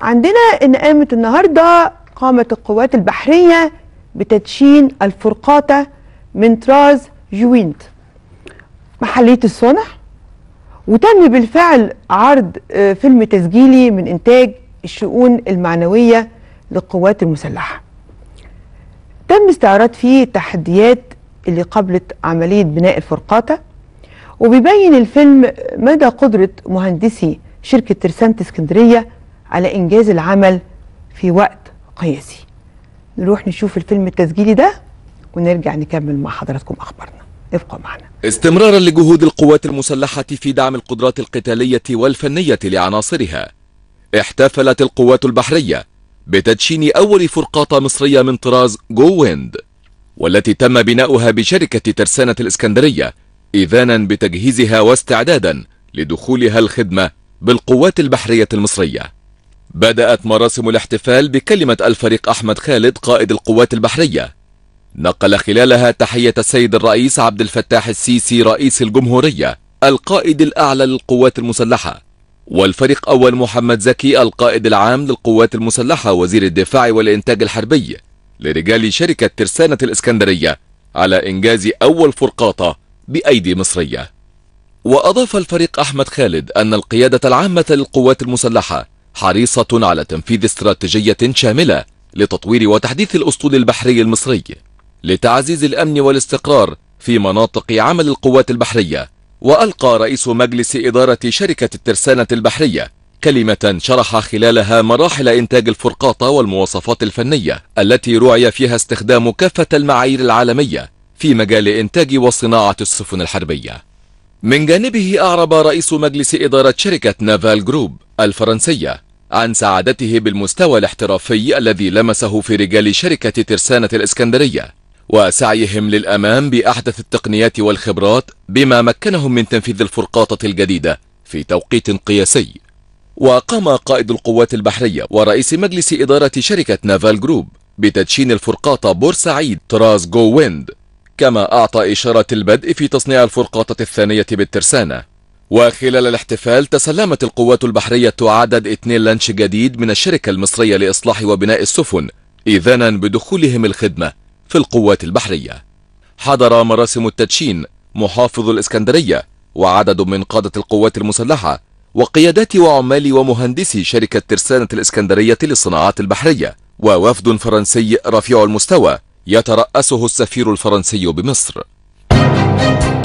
عندنا ان قامت النهارده قامت القوات البحريه بتدشين الفرقاطه من طراز جوينت محليه الصنع وتم بالفعل عرض آه، فيلم تسجيلي من انتاج الشؤون المعنويه للقوات المسلحه تم استعراض فيه التحديات اللي قبلت عمليه بناء الفرقاطه وبيبين الفيلم مدى قدره مهندسي شركه ترسانة اسكندريه على إنجاز العمل في وقت قياسي نروح نشوف الفيلم التسجيلي ده ونرجع نكمل مع حضراتكم أخبارنا ابقوا معنا استمرارا لجهود القوات المسلحة في دعم القدرات القتالية والفنية لعناصرها احتفلت القوات البحرية بتدشين أول فرقاطة مصرية من طراز جو ويند والتي تم بناؤها بشركة ترسانة الإسكندرية إذانا بتجهيزها واستعدادا لدخولها الخدمة بالقوات البحرية المصرية بدأت مراسم الاحتفال بكلمة الفريق أحمد خالد قائد القوات البحرية نقل خلالها تحية السيد الرئيس عبد الفتاح السيسي رئيس الجمهورية القائد الأعلى للقوات المسلحة والفريق أول محمد زكي القائد العام للقوات المسلحة وزير الدفاع والإنتاج الحربي لرجال شركة ترسانة الإسكندرية على إنجاز أول فرقاطة بأيدي مصرية وأضاف الفريق أحمد خالد أن القيادة العامة للقوات المسلحة حريصة على تنفيذ استراتيجية شاملة لتطوير وتحديث الأسطول البحري المصري لتعزيز الأمن والاستقرار في مناطق عمل القوات البحرية وألقى رئيس مجلس إدارة شركة الترسانة البحرية كلمة شرح خلالها مراحل إنتاج الفرقاطة والمواصفات الفنية التي رعي فيها استخدام كافة المعايير العالمية في مجال إنتاج وصناعة السفن الحربية من جانبه أعرب رئيس مجلس إدارة شركة نافال جروب الفرنسية عن سعادته بالمستوى الاحترافي الذي لمسه في رجال شركة ترسانة الإسكندرية وسعيهم للأمام بأحدث التقنيات والخبرات بما مكنهم من تنفيذ الفرقاطة الجديدة في توقيت قياسي وقام قائد القوات البحرية ورئيس مجلس إدارة شركة نافال جروب بتدشين الفرقاطة بورسعيد تراس جو ويند كما أعطى إشارة البدء في تصنيع الفرقاطة الثانية بالترسانة وخلال الاحتفال تسلمت القوات البحرية عدد اثنين لانش جديد من الشركة المصرية لإصلاح وبناء السفن إذانا بدخولهم الخدمة في القوات البحرية حضر مراسم التدشين محافظ الإسكندرية وعدد من قادة القوات المسلحة وقيادات وعمال ومهندسي شركة ترسانة الإسكندرية للصناعات البحرية ووفد فرنسي رفيع المستوى يترأسه السفير الفرنسي بمصر